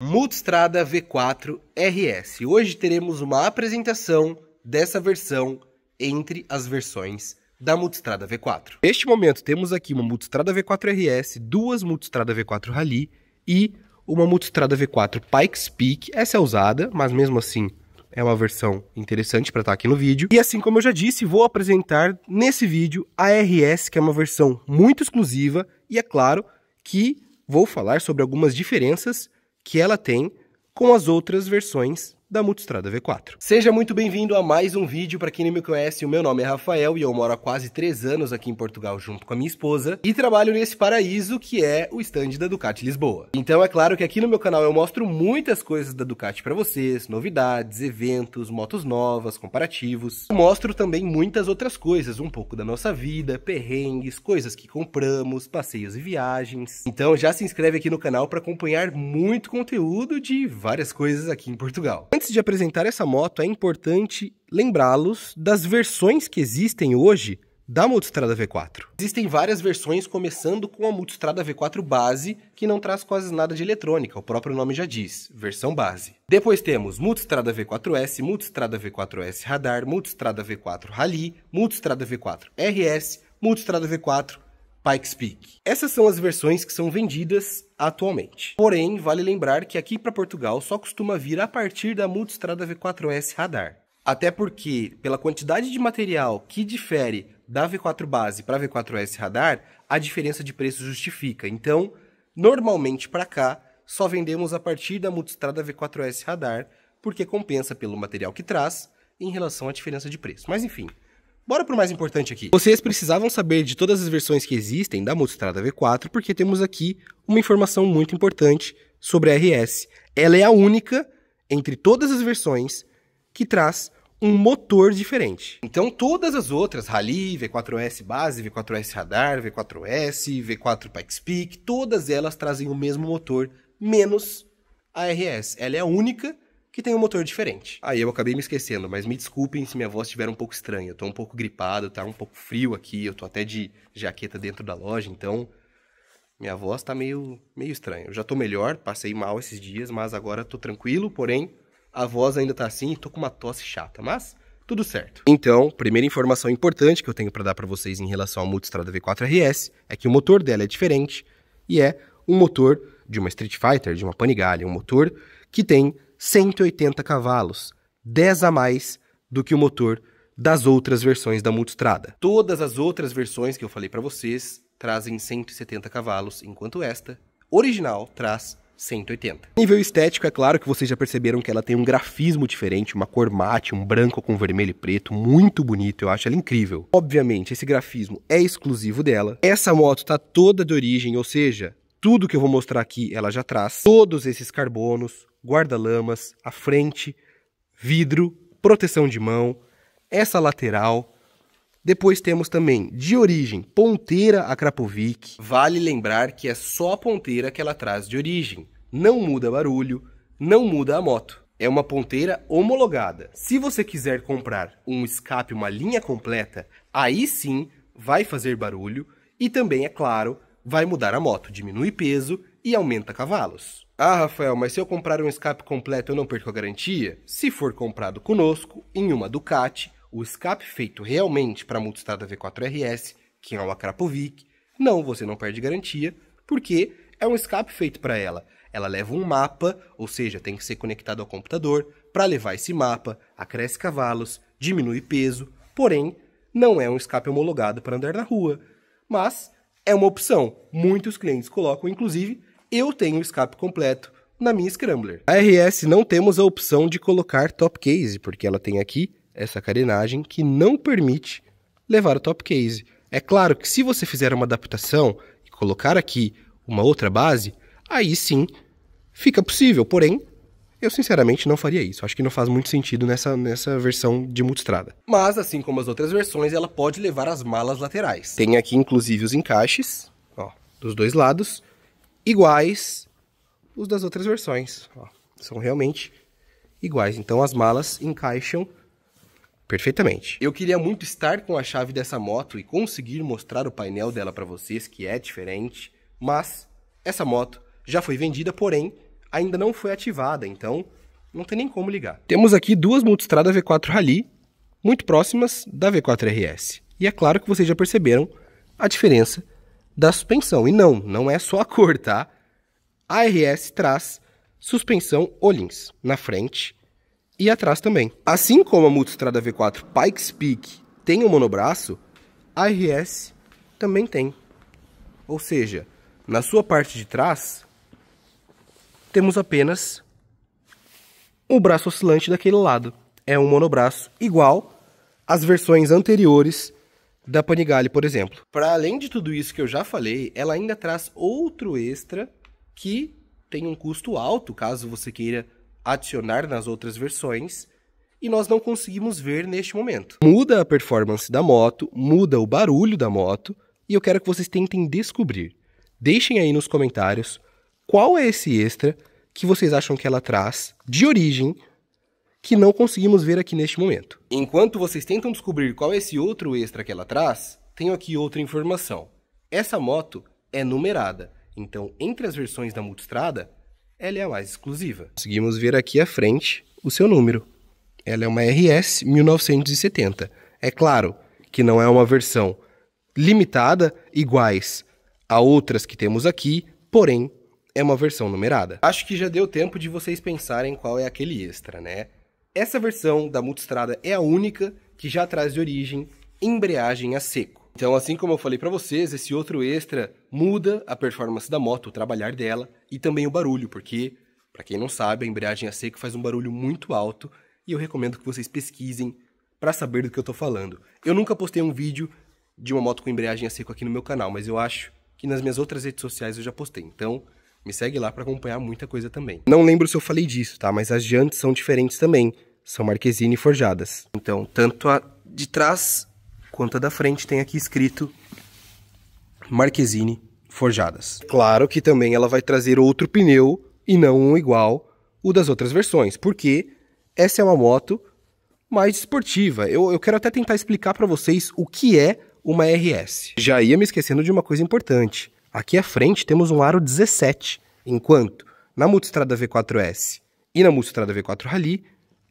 Multistrada V4 RS. Hoje teremos uma apresentação dessa versão entre as versões da Multistrada V4. Neste momento temos aqui uma Multistrada V4 RS, duas Multistrada V4 Rally e uma Multistrada V4 Pikes Peak. Essa é usada, mas mesmo assim é uma versão interessante para estar tá aqui no vídeo. E assim como eu já disse, vou apresentar nesse vídeo a RS, que é uma versão muito exclusiva e é claro que vou falar sobre algumas diferenças que ela tem com as outras versões da Multistrada V4. Seja muito bem-vindo a mais um vídeo. Para quem não me conhece, o meu nome é Rafael e eu moro há quase três anos aqui em Portugal junto com a minha esposa e trabalho nesse paraíso que é o stand da Ducati Lisboa. Então é claro que aqui no meu canal eu mostro muitas coisas da Ducati para vocês, novidades, eventos, motos novas, comparativos. Eu mostro também muitas outras coisas, um pouco da nossa vida, perrengues, coisas que compramos, passeios e viagens. Então já se inscreve aqui no canal para acompanhar muito conteúdo de várias coisas aqui em Portugal. Antes de apresentar essa moto, é importante lembrá-los das versões que existem hoje da Multistrada V4. Existem várias versões, começando com a Multistrada V4 base, que não traz quase nada de eletrônica, o próprio nome já diz, versão base. Depois temos Multistrada V4S, Multistrada V4S Radar, Multistrada V4 Rally, Multistrada V4 RS, Multistrada V4 Pikes Peak. Essas são as versões que são vendidas atualmente. Porém, vale lembrar que aqui para Portugal só costuma vir a partir da Multistrada V4S Radar. Até porque, pela quantidade de material que difere da V4 base para a V4S radar, a diferença de preço justifica. Então, normalmente para cá, só vendemos a partir da multistrada V4S radar, porque compensa pelo material que traz em relação à diferença de preço. Mas enfim, Bora pro mais importante aqui. Vocês precisavam saber de todas as versões que existem da Multistrada V4, porque temos aqui uma informação muito importante sobre a RS. Ela é a única, entre todas as versões, que traz um motor diferente. Então todas as outras, Rally, V4S base, V4S radar, V4S, V4 Pikes Peak, todas elas trazem o mesmo motor, menos a RS. Ela é a única que tem um motor diferente. Aí eu acabei me esquecendo, mas me desculpem se minha voz estiver um pouco estranha. Eu tô um pouco gripado, tá um pouco frio aqui, eu tô até de jaqueta dentro da loja, então minha voz tá meio, meio estranha. Eu já tô melhor, passei mal esses dias, mas agora tô tranquilo, porém a voz ainda tá assim e tô com uma tosse chata, mas tudo certo. Então, primeira informação importante que eu tenho para dar para vocês em relação ao Multistrada V4RS é que o motor dela é diferente e é um motor de uma Street Fighter, de uma Panigale, um motor que tem 180 cavalos, 10 a mais do que o motor das outras versões da Multistrada. Todas as outras versões que eu falei para vocês trazem 170 cavalos, enquanto esta, original, traz 180. Nível estético, é claro que vocês já perceberam que ela tem um grafismo diferente, uma cor mate, um branco com vermelho e preto, muito bonito, eu acho ela incrível. Obviamente, esse grafismo é exclusivo dela. Essa moto tá toda de origem, ou seja, tudo que eu vou mostrar aqui ela já traz, todos esses carbonos, guarda-lamas, a frente, vidro, proteção de mão, essa lateral. Depois temos também, de origem, ponteira a Krapovic. Vale lembrar que é só a ponteira que ela traz de origem. Não muda barulho, não muda a moto. É uma ponteira homologada. Se você quiser comprar um escape, uma linha completa, aí sim vai fazer barulho e também, é claro, vai mudar a moto, diminui peso e aumenta cavalos. Ah, Rafael, mas se eu comprar um escape completo eu não perco a garantia? Se for comprado conosco, em uma Ducati, o escape feito realmente para a multistrada V4RS, que é o Akrapovic, não, você não perde garantia, porque é um escape feito para ela. Ela leva um mapa, ou seja, tem que ser conectado ao computador. Para levar esse mapa, acresce cavalos, diminui peso, porém, não é um escape homologado para andar na rua. Mas é uma opção. Muitos clientes colocam, inclusive, eu tenho o escape completo na minha Scrambler. A RS não temos a opção de colocar top case, porque ela tem aqui essa carenagem que não permite levar o top case. É claro que se você fizer uma adaptação e colocar aqui uma outra base, aí sim fica possível, porém eu sinceramente não faria isso. Acho que não faz muito sentido nessa, nessa versão de multistrada. Mas, assim como as outras versões, ela pode levar as malas laterais. Tem aqui inclusive os encaixes, ó, dos dois lados iguais os das outras versões. Ó, são realmente iguais. Então as malas encaixam perfeitamente. Eu queria muito estar com a chave dessa moto e conseguir mostrar o painel dela para vocês, que é diferente, mas essa moto já foi vendida, porém ainda não foi ativada, então não tem nem como ligar. Temos aqui duas multistrada V4 Rally, muito próximas da V4 RS. E é claro que vocês já perceberam a diferença da suspensão. E não, não é só a cor, tá? A RS traz suspensão Olins na frente e atrás também. Assim como a Multistrada V4 Pikes Peak tem o um monobraço, a RS também tem. Ou seja, na sua parte de trás, temos apenas o braço oscilante daquele lado. É um monobraço igual às versões anteriores da Panigale, por exemplo. Para além de tudo isso que eu já falei, ela ainda traz outro extra que tem um custo alto, caso você queira adicionar nas outras versões, e nós não conseguimos ver neste momento. Muda a performance da moto, muda o barulho da moto, e eu quero que vocês tentem descobrir. Deixem aí nos comentários qual é esse extra que vocês acham que ela traz de origem que não conseguimos ver aqui neste momento. Enquanto vocês tentam descobrir qual é esse outro extra que ela traz, tenho aqui outra informação. Essa moto é numerada, então entre as versões da Multistrada, ela é a mais exclusiva. Conseguimos ver aqui à frente o seu número. Ela é uma RS 1970. É claro que não é uma versão limitada iguais a outras que temos aqui, porém é uma versão numerada. Acho que já deu tempo de vocês pensarem qual é aquele extra, né? Essa versão da multistrada é a única que já traz de origem embreagem a seco. Então, assim como eu falei para vocês, esse outro extra muda a performance da moto, o trabalhar dela e também o barulho, porque para quem não sabe, a embreagem a seco faz um barulho muito alto e eu recomendo que vocês pesquisem para saber do que eu estou falando. Eu nunca postei um vídeo de uma moto com embreagem a seco aqui no meu canal, mas eu acho que nas minhas outras redes sociais eu já postei. Então, me segue lá para acompanhar muita coisa também. Não lembro se eu falei disso, tá? Mas as jantes são diferentes também. São marquesine forjadas. Então, tanto a de trás quanto a da frente tem aqui escrito marquesine forjadas. Claro que também ela vai trazer outro pneu e não um igual o das outras versões, porque essa é uma moto mais esportiva. Eu, eu quero até tentar explicar para vocês o que é uma RS. Já ia me esquecendo de uma coisa importante. Aqui à frente temos um aro 17, enquanto na multistrada V4S e na multistrada V4 Rally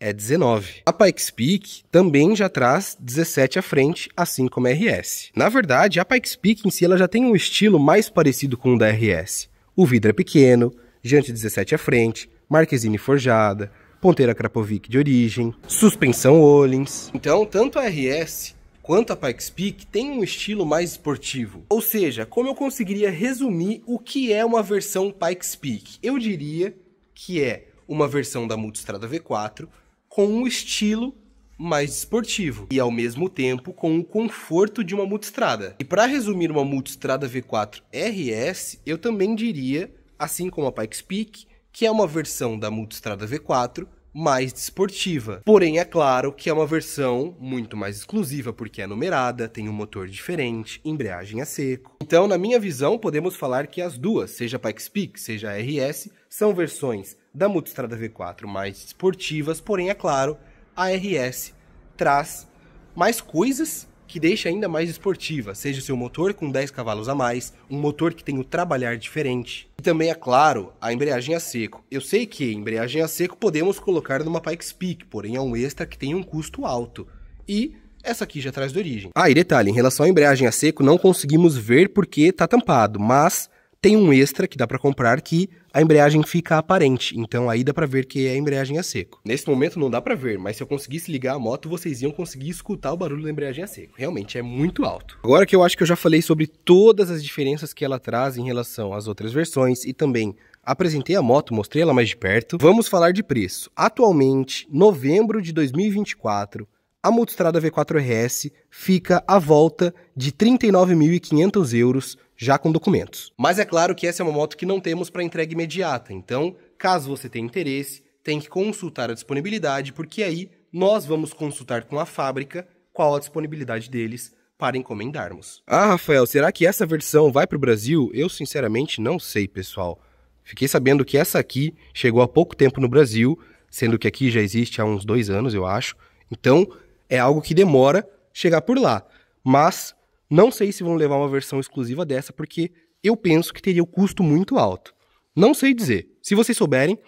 é 19. A Pikes Peak também já traz 17 à frente, assim como a RS. Na verdade, a Pikes Peak em si ela já tem um estilo mais parecido com o da RS. O vidro é pequeno, jante 17 à frente, marquesine forjada, ponteira Krapovic de origem, suspensão Olins. Então, tanto a RS Quanto a Pikes Peak, tem um estilo mais esportivo. Ou seja, como eu conseguiria resumir o que é uma versão Pikes Peak? Eu diria que é uma versão da Multistrada V4 com um estilo mais esportivo e ao mesmo tempo com o conforto de uma multistrada. E para resumir uma multistrada V4 RS, eu também diria, assim como a Pikes Peak, que é uma versão da multistrada V4 mais desportiva. Porém, é claro que é uma versão muito mais exclusiva, porque é numerada, tem um motor diferente, embreagem a seco. Então, na minha visão, podemos falar que as duas, seja Pikes Peak, seja RS, são versões da Multistrada V4 mais esportivas, porém, é claro, a RS traz mais coisas que deixa ainda mais esportiva, seja o seu motor com 10 cavalos a mais, um motor que tem o trabalhar diferente. E também, é claro, a embreagem a seco. Eu sei que embreagem a seco podemos colocar numa Pikes Peak, porém é um extra que tem um custo alto. E essa aqui já traz de origem. Ah, e detalhe, em relação à embreagem a seco, não conseguimos ver porque está tampado, mas tem um extra que dá para comprar que a embreagem fica aparente, então aí dá para ver que a embreagem a é seco. Nesse momento não dá para ver, mas se eu conseguisse ligar a moto, vocês iam conseguir escutar o barulho da embreagem a seco. Realmente é muito alto. Agora que eu acho que eu já falei sobre todas as diferenças que ela traz em relação às outras versões e também apresentei a moto, mostrei ela mais de perto. Vamos falar de preço. Atualmente, novembro de 2024, a Multistrada V4 RS fica à volta de 39.500 euros já com documentos. Mas é claro que essa é uma moto que não temos para entrega imediata, então, caso você tenha interesse, tem que consultar a disponibilidade, porque aí nós vamos consultar com a fábrica qual a disponibilidade deles para encomendarmos. Ah, Rafael, será que essa versão vai para o Brasil? Eu sinceramente não sei, pessoal. Fiquei sabendo que essa aqui chegou há pouco tempo no Brasil, sendo que aqui já existe há uns dois anos, eu acho. Então, é algo que demora chegar por lá. Mas não sei se vão levar uma versão exclusiva dessa, porque eu penso que teria o um custo muito alto. Não sei dizer. Se vocês souberem,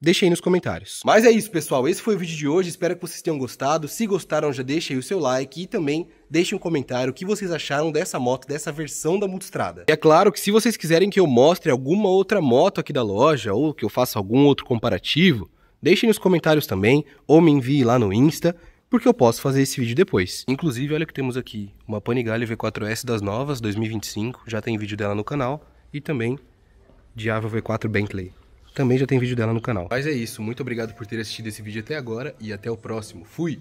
deixem aí nos comentários. Mas é isso, pessoal. Esse foi o vídeo de hoje. Espero que vocês tenham gostado. Se gostaram, já deixem aí o seu like e também deixem um comentário o que vocês acharam dessa moto, dessa versão da Multistrada. E é claro que se vocês quiserem que eu mostre alguma outra moto aqui da loja ou que eu faça algum outro comparativo, deixem nos comentários também ou me envie lá no Insta porque eu posso fazer esse vídeo depois. Inclusive, olha o que temos aqui, uma Panigale V4S das novas, 2025, já tem vídeo dela no canal, e também Diabo V4 Bentley. Também já tem vídeo dela no canal. Mas é isso, muito obrigado por ter assistido esse vídeo até agora e até o próximo. Fui!